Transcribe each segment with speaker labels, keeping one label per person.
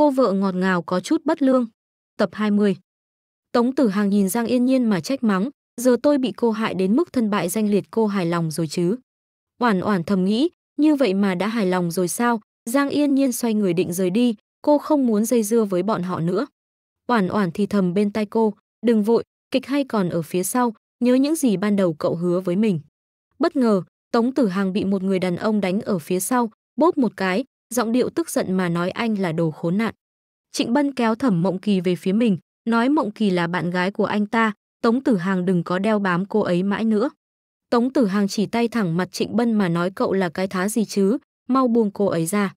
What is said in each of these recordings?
Speaker 1: Cô vợ ngọt ngào có chút bất lương. Tập 20 Tống Tử Hàng nhìn Giang Yên Nhiên mà trách mắng, giờ tôi bị cô hại đến mức thân bại danh liệt cô hài lòng rồi chứ. Oản oản thầm nghĩ, như vậy mà đã hài lòng rồi sao? Giang Yên Nhiên xoay người định rời đi, cô không muốn dây dưa với bọn họ nữa. Oản oản thì thầm bên tai cô, đừng vội, kịch hay còn ở phía sau, nhớ những gì ban đầu cậu hứa với mình. Bất ngờ, Tống Tử Hàng bị một người đàn ông đánh ở phía sau, bóp một cái, giọng điệu tức giận mà nói anh là đồ khốn nạn. Trịnh Bân kéo Thẩm Mộng Kỳ về phía mình, nói Mộng Kỳ là bạn gái của anh ta, Tống Tử Hàng đừng có đeo bám cô ấy mãi nữa. Tống Tử Hàng chỉ tay thẳng mặt Trịnh Bân mà nói cậu là cái thá gì chứ, mau buông cô ấy ra.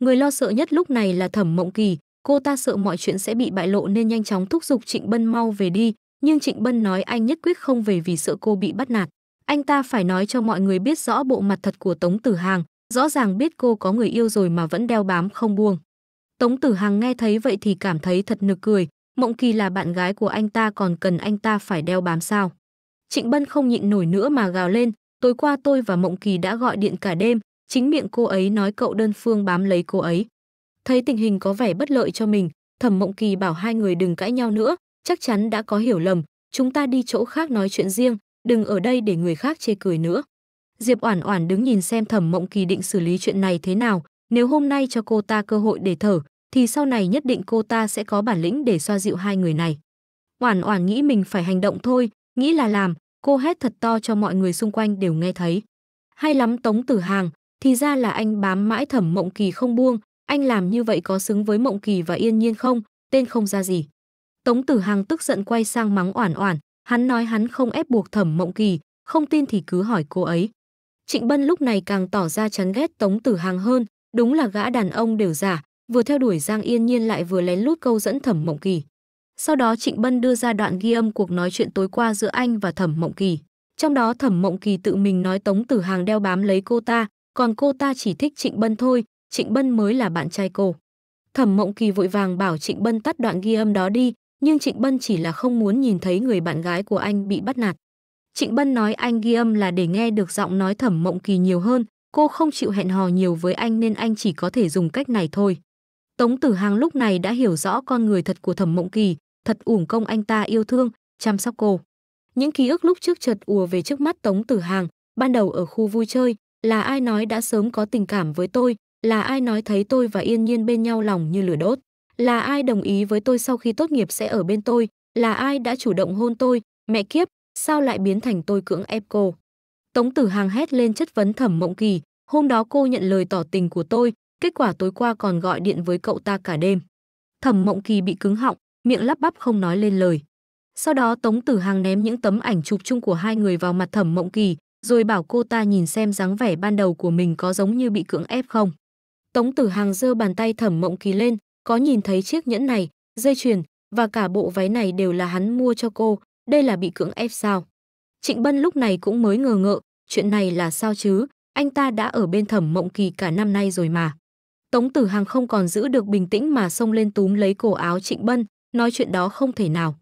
Speaker 1: Người lo sợ nhất lúc này là Thẩm Mộng Kỳ, cô ta sợ mọi chuyện sẽ bị bại lộ nên nhanh chóng thúc giục Trịnh Bân mau về đi, nhưng Trịnh Bân nói anh nhất quyết không về vì sợ cô bị bắt nạt. Anh ta phải nói cho mọi người biết rõ bộ mặt thật của Tống Tử Hàng, rõ ràng biết cô có người yêu rồi mà vẫn đeo bám không buông. Tống Tử Hằng nghe thấy vậy thì cảm thấy thật nực cười, Mộng Kỳ là bạn gái của anh ta còn cần anh ta phải đeo bám sao. Trịnh Bân không nhịn nổi nữa mà gào lên, tối qua tôi và Mộng Kỳ đã gọi điện cả đêm, chính miệng cô ấy nói cậu đơn phương bám lấy cô ấy. Thấy tình hình có vẻ bất lợi cho mình, Thẩm Mộng Kỳ bảo hai người đừng cãi nhau nữa, chắc chắn đã có hiểu lầm, chúng ta đi chỗ khác nói chuyện riêng, đừng ở đây để người khác chê cười nữa. Diệp Oản Oản đứng nhìn xem Thẩm Mộng Kỳ định xử lý chuyện này thế nào, nếu hôm nay cho cô ta cơ hội để thở, thì sau này nhất định cô ta sẽ có bản lĩnh để xoa dịu hai người này. Oản Oản nghĩ mình phải hành động thôi, nghĩ là làm, cô hét thật to cho mọi người xung quanh đều nghe thấy. Hay lắm Tống Tử Hàng, thì ra là anh bám mãi Thẩm Mộng Kỳ không buông, anh làm như vậy có xứng với Mộng Kỳ và Yên Nhiên không, tên không ra gì. Tống Tử Hàng tức giận quay sang mắng Oản Oản, hắn nói hắn không ép buộc Thẩm Mộng Kỳ, không tin thì cứ hỏi cô ấy. Trịnh Bân lúc này càng tỏ ra chán ghét Tống Tử Hàng hơn, đúng là gã đàn ông đều giả, vừa theo đuổi Giang Yên Nhiên lại vừa lén lút câu dẫn Thẩm Mộng Kỳ. Sau đó Trịnh Bân đưa ra đoạn ghi âm cuộc nói chuyện tối qua giữa anh và Thẩm Mộng Kỳ. Trong đó Thẩm Mộng Kỳ tự mình nói Tống Tử Hàng đeo bám lấy cô ta, còn cô ta chỉ thích Trịnh Bân thôi, Trịnh Bân mới là bạn trai cô. Thẩm Mộng Kỳ vội vàng bảo Trịnh Bân tắt đoạn ghi âm đó đi, nhưng Trịnh Bân chỉ là không muốn nhìn thấy người bạn gái của anh bị bắt nạt. Trịnh Bân nói anh ghi âm là để nghe được giọng nói thẩm mộng kỳ nhiều hơn, cô không chịu hẹn hò nhiều với anh nên anh chỉ có thể dùng cách này thôi. Tống Tử Hàng lúc này đã hiểu rõ con người thật của thẩm mộng kỳ, thật ủng công anh ta yêu thương, chăm sóc cô. Những ký ức lúc trước chợt ùa về trước mắt Tống Tử Hàng, ban đầu ở khu vui chơi, là ai nói đã sớm có tình cảm với tôi, là ai nói thấy tôi và yên nhiên bên nhau lòng như lửa đốt, là ai đồng ý với tôi sau khi tốt nghiệp sẽ ở bên tôi, là ai đã chủ động hôn tôi, mẹ kiếp, sao lại biến thành tôi cưỡng ép cô? Tống Tử Hàng hét lên chất vấn Thẩm Mộng Kỳ, hôm đó cô nhận lời tỏ tình của tôi, kết quả tối qua còn gọi điện với cậu ta cả đêm. Thẩm Mộng Kỳ bị cứng họng, miệng lắp bắp không nói lên lời. Sau đó Tống Tử Hàng ném những tấm ảnh chụp chung của hai người vào mặt Thẩm Mộng Kỳ, rồi bảo cô ta nhìn xem dáng vẻ ban đầu của mình có giống như bị cưỡng ép không. Tống Tử Hàng giơ bàn tay Thẩm Mộng Kỳ lên, có nhìn thấy chiếc nhẫn này, dây chuyền và cả bộ váy này đều là hắn mua cho cô, đây là bị cưỡng ép sao? Trịnh Bân lúc này cũng mới ngờ ngợ, chuyện này là sao chứ, anh ta đã ở bên thẩm mộng kỳ cả năm nay rồi mà. Tống Tử Hàng không còn giữ được bình tĩnh mà xông lên túm lấy cổ áo Trịnh Bân, nói chuyện đó không thể nào.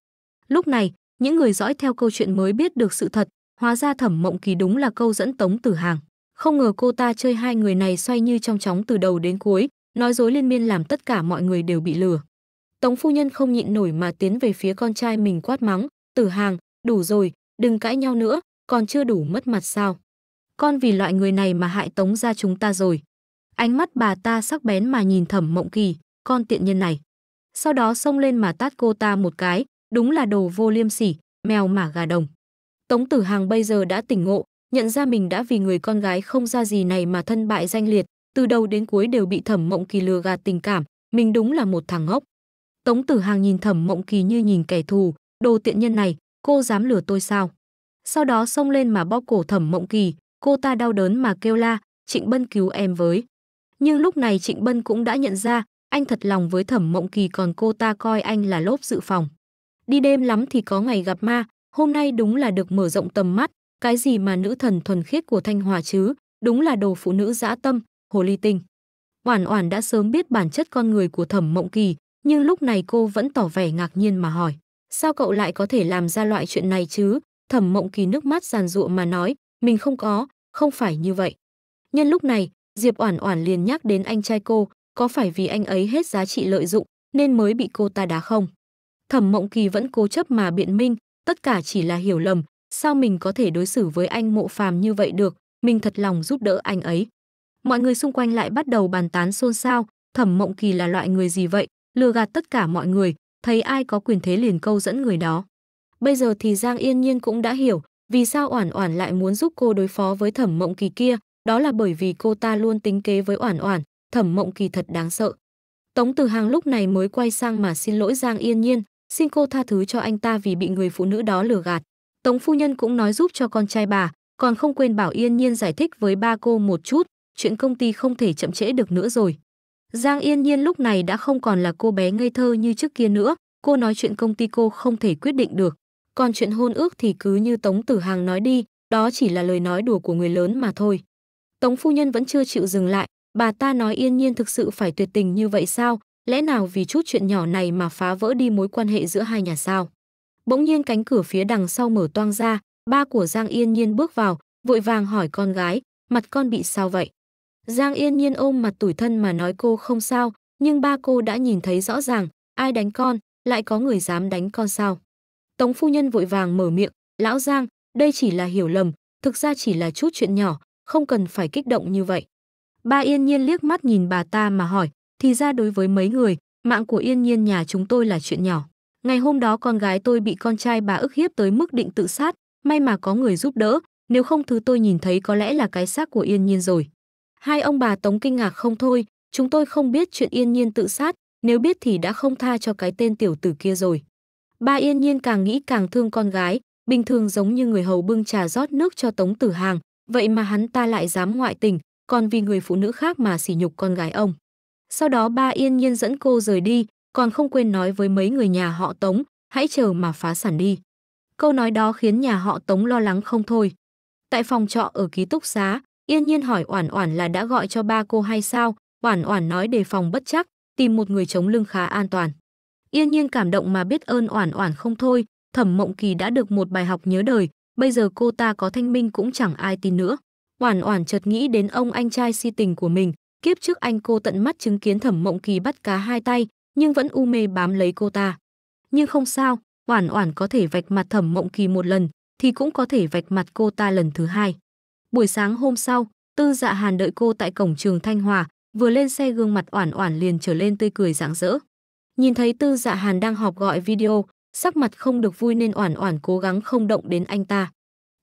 Speaker 1: Lúc này, những người dõi theo câu chuyện mới biết được sự thật, hóa ra thẩm mộng kỳ đúng là câu dẫn Tống Tử Hàng. Không ngờ cô ta chơi hai người này xoay như trong chóng từ đầu đến cuối, nói dối liên miên làm tất cả mọi người đều bị lừa. Tống phu nhân không nhịn nổi mà tiến về phía con trai mình quát mắng, Tử Hàng, đủ rồi, đừng cãi nhau nữa, còn chưa đủ mất mặt sao. Con vì loại người này mà hại tống gia chúng ta rồi. Ánh mắt bà ta sắc bén mà nhìn thẩm mộng kỳ, con tiện nhân này. Sau đó xông lên mà tát cô ta một cái, đúng là đồ vô liêm sỉ, mèo mả gà đồng. Tống Tử Hàng bây giờ đã tỉnh ngộ, nhận ra mình đã vì người con gái không ra gì này mà thân bại danh liệt, từ đầu đến cuối đều bị Thẩm Mộng Kỳ lừa gạt tình cảm, mình đúng là một thằng ngốc. Tống Tử Hàng nhìn Thẩm Mộng Kỳ như nhìn kẻ thù, Đồ tiện nhân này, cô dám lừa tôi sao? Sau đó xông lên mà bóp cổ thẩm mộng kỳ, cô ta đau đớn mà kêu la, Trịnh Bân cứu em với. Nhưng lúc này Trịnh Bân cũng đã nhận ra, anh thật lòng với thẩm mộng kỳ còn cô ta coi anh là lốp dự phòng. Đi đêm lắm thì có ngày gặp ma, hôm nay đúng là được mở rộng tầm mắt, cái gì mà nữ thần thuần khiết của Thanh Hòa chứ, đúng là đồ phụ nữ dã tâm, hồ ly tinh. Oản Oản đã sớm biết bản chất con người của Thẩm Mộng Kỳ, nhưng lúc này cô vẫn tỏ vẻ ngạc nhiên mà hỏi: Sao cậu lại có thể làm ra loại chuyện này chứ? Thẩm Mộng Kỳ nước mắt giàn giụa mà nói, mình không có, không phải như vậy. Nhân lúc này, Diệp Oản Oản liền nhắc đến anh trai cô, có phải vì anh ấy hết giá trị lợi dụng nên mới bị cô ta đá không? Thẩm Mộng Kỳ vẫn cố chấp mà biện minh, tất cả chỉ là hiểu lầm, sao mình có thể đối xử với anh Mộ Phàm như vậy được, mình thật lòng giúp đỡ anh ấy. Mọi người xung quanh lại bắt đầu bàn tán xôn xao, Thẩm Mộng Kỳ là loại người gì vậy, lừa gạt tất cả mọi người, thấy ai có quyền thế liền câu dẫn người đó. Bây giờ thì Giang Yên Nhiên cũng đã hiểu vì sao Oản Oản lại muốn giúp cô đối phó với Thẩm Mộng Kỳ kia, đó là bởi vì cô ta luôn tính kế với Oản Oản, Thẩm Mộng Kỳ thật đáng sợ. Tống Từ Hàng lúc này mới quay sang mà xin lỗi Giang Yên Nhiên, xin cô tha thứ cho anh ta vì bị người phụ nữ đó lừa gạt. Tống phu nhân cũng nói giúp cho con trai bà, còn không quên bảo Yên Nhiên giải thích với ba cô một chút, chuyện công ty không thể chậm trễ được nữa rồi. Giang Yên Nhiên lúc này đã không còn là cô bé ngây thơ như trước kia nữa, cô nói chuyện công ty cô không thể quyết định được. Còn chuyện hôn ước thì cứ như Tống Tử Hàng nói đi, đó chỉ là lời nói đùa của người lớn mà thôi. Tống phu nhân vẫn chưa chịu dừng lại, bà ta nói Yên Nhiên thực sự phải tuyệt tình như vậy sao, lẽ nào vì chút chuyện nhỏ này mà phá vỡ đi mối quan hệ giữa hai nhà sao? Bỗng nhiên cánh cửa phía đằng sau mở toang ra, ba của Giang Yên Nhiên bước vào, vội vàng hỏi con gái, mặt con bị sao vậy? Giang Yên Nhiên ôm mặt tủi thân mà nói cô không sao, nhưng ba cô đã nhìn thấy rõ ràng, ai đánh con, lại có người dám đánh con sao. Tống phu nhân vội vàng mở miệng, lão Giang, đây chỉ là hiểu lầm, thực ra chỉ là chút chuyện nhỏ, không cần phải kích động như vậy. Ba Yên Nhiên liếc mắt nhìn bà ta mà hỏi, thì ra đối với mấy người, mạng của Yên Nhiên nhà chúng tôi là chuyện nhỏ. Ngày hôm đó con gái tôi bị con trai bà ức hiếp tới mức định tự sát, may mà có người giúp đỡ, nếu không thứ tôi nhìn thấy có lẽ là cái xác của Yên Nhiên rồi. Hai ông bà Tống kinh ngạc không thôi, chúng tôi không biết chuyện Yên Nhiên tự sát, nếu biết thì đã không tha cho cái tên tiểu tử kia rồi. Ba Yên Nhiên càng nghĩ càng thương con gái, bình thường giống như người hầu bưng trà rót nước cho Tống Tử Hàng, vậy mà hắn ta lại dám ngoại tình, còn vì người phụ nữ khác mà sỉ nhục con gái ông. Sau đó ba Yên Nhiên dẫn cô rời đi, còn không quên nói với mấy người nhà họ Tống, hãy chờ mà phá sản đi. Câu nói đó khiến nhà họ Tống lo lắng không thôi. Tại phòng trọ ở ký túc xá, Yên Nhiên hỏi Oản Oản là đã gọi cho ba cô hay sao? Oản Oản nói đề phòng bất chắc, tìm một người chống lưng khá an toàn. Yên Nhiên cảm động mà biết ơn Oản Oản không thôi, Thẩm Mộng Kỳ đã được một bài học nhớ đời, bây giờ cô ta có thanh minh cũng chẳng ai tin nữa. Oản Oản chợt nghĩ đến ông anh trai si tình của mình, kiếp trước anh cô tận mắt chứng kiến Thẩm Mộng Kỳ bắt cá hai tay, nhưng vẫn u mê bám lấy cô ta. Nhưng không sao, Oản Oản có thể vạch mặt Thẩm Mộng Kỳ một lần thì cũng có thể vạch mặt cô ta lần thứ hai. Buổi sáng hôm sau, Tư Dạ Hàn đợi cô tại cổng trường Thanh Hòa, vừa lên xe gương mặt oản oản liền trở lên tươi cười rạng rỡ. Nhìn thấy Tư Dạ Hàn đang họp gọi video, sắc mặt không được vui nên oản oản cố gắng không động đến anh ta.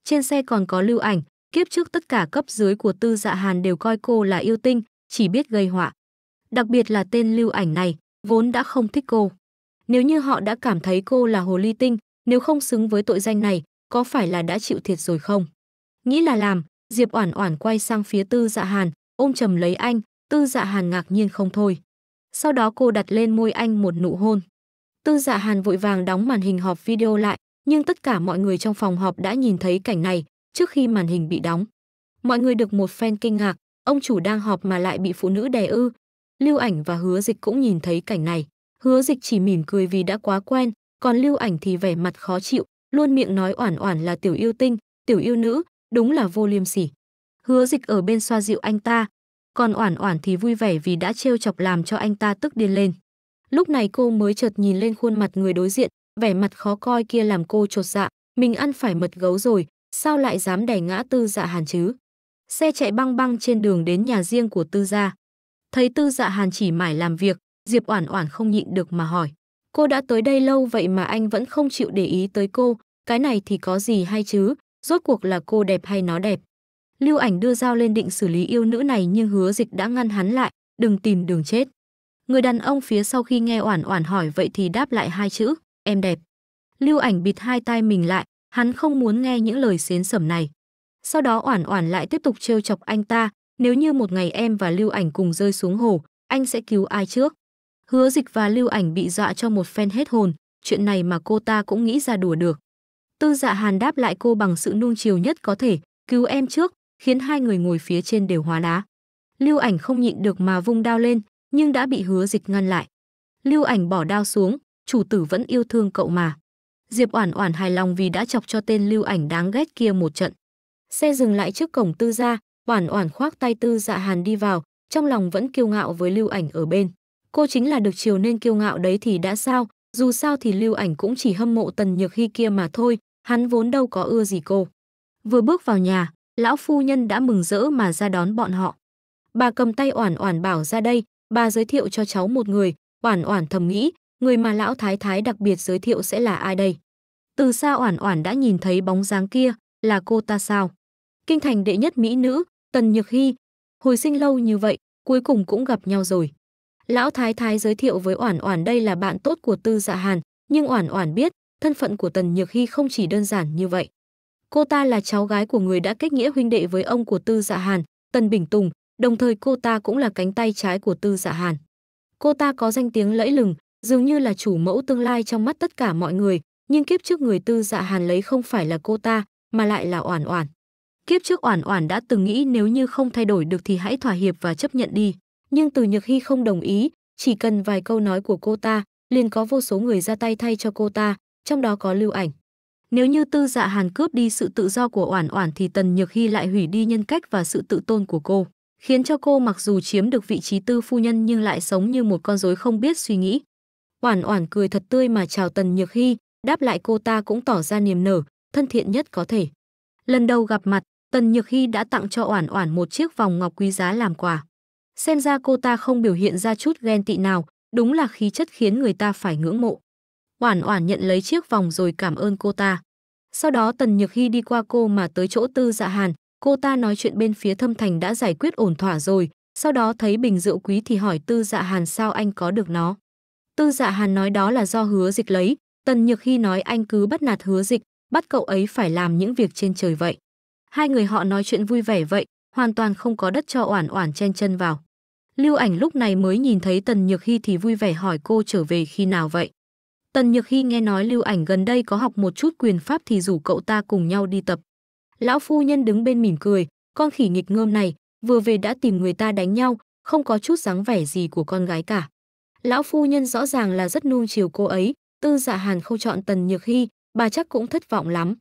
Speaker 1: Trên xe còn có lưu ảnh, kiếp trước tất cả cấp dưới của Tư Dạ Hàn đều coi cô là yêu tinh, chỉ biết gây họa. Đặc biệt là tên lưu ảnh này, vốn đã không thích cô. Nếu như họ đã cảm thấy cô là hồ ly tinh, nếu không xứng với tội danh này, có phải là đã chịu thiệt rồi không? Nghĩ là làm, Diệp Oản Oản quay sang phía Tư Dạ Hàn, ôm chầm lấy anh, Tư Dạ Hàn ngạc nhiên không thôi. Sau đó cô đặt lên môi anh một nụ hôn. Tư Dạ Hàn vội vàng đóng màn hình họp video lại, nhưng tất cả mọi người trong phòng họp đã nhìn thấy cảnh này trước khi màn hình bị đóng. Mọi người được một phen kinh ngạc, ông chủ đang họp mà lại bị phụ nữ đè ư? Lưu Ảnh và Hứa Dịch cũng nhìn thấy cảnh này, Hứa Dịch chỉ mỉm cười vì đã quá quen, còn Lưu Ảnh thì vẻ mặt khó chịu, luôn miệng nói oản oản là tiểu yêu tinh, tiểu yêu nữ, đúng là vô liêm sỉ hứa dịch ở bên xoa dịu anh ta còn oản oản thì vui vẻ vì đã trêu chọc làm cho anh ta tức điên lên lúc này cô mới chợt nhìn lên khuôn mặt người đối diện vẻ mặt khó coi kia làm cô chột dạ mình ăn phải mật gấu rồi sao lại dám đè ngã tư dạ hàn chứ xe chạy băng băng trên đường đến nhà riêng của tư gia thấy tư dạ hàn chỉ mải làm việc diệp oản oản không nhịn được mà hỏi cô đã tới đây lâu vậy mà anh vẫn không chịu để ý tới cô cái này thì có gì hay chứ Rốt cuộc là cô đẹp hay nó đẹp? Lưu Ảnh đưa dao lên định xử lý yêu nữ này nhưng Hứa Dịch đã ngăn hắn lại, đừng tìm đường chết. Người đàn ông phía sau khi nghe Oản Oản hỏi vậy thì đáp lại hai chữ, em đẹp. Lưu Ảnh bịt hai tay mình lại, hắn không muốn nghe những lời xến sẩm này. Sau đó Oản Oản lại tiếp tục trêu chọc anh ta, nếu như một ngày em và Lưu Ảnh cùng rơi xuống hồ, anh sẽ cứu ai trước? Hứa Dịch và Lưu Ảnh bị dọa cho một phen hết hồn, chuyện này mà cô ta cũng nghĩ ra đùa được. Tư Dạ Hàn đáp lại cô bằng sự nuông chiều nhất có thể, "Cứu em trước." khiến hai người ngồi phía trên đều hóa đá. Lưu Ảnh không nhịn được mà vung đao lên, nhưng đã bị Hứa Dịch ngăn lại. Lưu Ảnh bỏ đao xuống, chủ tử vẫn yêu thương cậu mà. Diệp Oản Oản hài lòng vì đã chọc cho tên Lưu Ảnh đáng ghét kia một trận. Xe dừng lại trước cổng Tư gia, Oản Oản khoác tay Tư Dạ Hàn đi vào, trong lòng vẫn kiêu ngạo với Lưu Ảnh ở bên. Cô chính là được chiều nên kiêu ngạo đấy thì đã sao, dù sao thì Lưu Ảnh cũng chỉ hâm mộ Tần Nhược Hi kia mà thôi, hắn vốn đâu có ưa gì cô. Vừa bước vào nhà, lão phu nhân đã mừng rỡ mà ra đón bọn họ. Bà cầm tay Oản Oản bảo ra đây, bà giới thiệu cho cháu một người, Oản Oản thầm nghĩ, người mà lão thái thái đặc biệt giới thiệu sẽ là ai đây? Từ xa Oản Oản đã nhìn thấy bóng dáng kia, là cô ta sao? Kinh thành đệ nhất mỹ nữ, Tần Nhược hy hồi sinh lâu như vậy, cuối cùng cũng gặp nhau rồi. Lão thái thái giới thiệu với Oản Oản đây là bạn tốt của Tư Dạ Hàn, nhưng Oản Oản biết, thân phận của Tần Nhược Hy không chỉ đơn giản như vậy. Cô ta là cháu gái của người đã kết nghĩa huynh đệ với ông của Tư Dạ Hàn, Tần Bình Tùng, đồng thời cô ta cũng là cánh tay trái của Tư Dạ Hàn. Cô ta có danh tiếng lẫy lừng, dường như là chủ mẫu tương lai trong mắt tất cả mọi người, nhưng kiếp trước người Tư Dạ Hàn lấy không phải là cô ta, mà lại là Oản Oản. Kiếp trước Oản Oản đã từng nghĩ nếu như không thay đổi được thì hãy thỏa hiệp và chấp nhận đi, nhưng Từ Nhược Hy không đồng ý, chỉ cần vài câu nói của cô ta, liền có vô số người ra tay thay cho cô ta, trong đó có lưu ảnh. Nếu như tư dạ hàn cướp đi sự tự do của Oản Oản thì Tần Nhược Hy lại hủy đi nhân cách và sự tự tôn của cô, khiến cho cô mặc dù chiếm được vị trí tư phu nhân nhưng lại sống như một con rối không biết suy nghĩ. Oản Oản cười thật tươi mà chào Tần Nhược Hy, đáp lại cô ta cũng tỏ ra niềm nở, thân thiện nhất có thể. Lần đầu gặp mặt, Tần Nhược Hy đã tặng cho Oản Oản một chiếc vòng ngọc quý giá làm quà. Xem ra cô ta không biểu hiện ra chút ghen tị nào, đúng là khí chất khiến người ta phải ngưỡng mộ. Oản Oản nhận lấy chiếc vòng rồi cảm ơn cô ta. Sau đó Tần Nhược Hy đi qua cô mà tới chỗ Tư Dạ Hàn, cô ta nói chuyện bên phía Thâm Thành đã giải quyết ổn thỏa rồi, sau đó thấy bình rượu quý thì hỏi Tư Dạ Hàn sao anh có được nó. Tư Dạ Hàn nói đó là do Hứa Dịch lấy, Tần Nhược Hy nói anh cứ bắt nạt Hứa Dịch, bắt cậu ấy phải làm những việc trên trời vậy. Hai người họ nói chuyện vui vẻ vậy, hoàn toàn không có đất cho Oản Oản chen chân vào. Lưu Ảnh lúc này mới nhìn thấy Tần Nhược Hi thì vui vẻ hỏi cô trở về khi nào vậy. Tần Nhược Hy nghe nói Lưu Ảnh gần đây có học một chút quyền pháp thì rủ cậu ta cùng nhau đi tập. Lão phu nhân đứng bên mỉm cười, con khỉ nghịch ngơm này, vừa về đã tìm người ta đánh nhau, không có chút dáng vẻ gì của con gái cả. Lão phu nhân rõ ràng là rất nuông chiều cô ấy, tư dạ hàn không chọn Tần Nhược Hy, bà chắc cũng thất vọng lắm.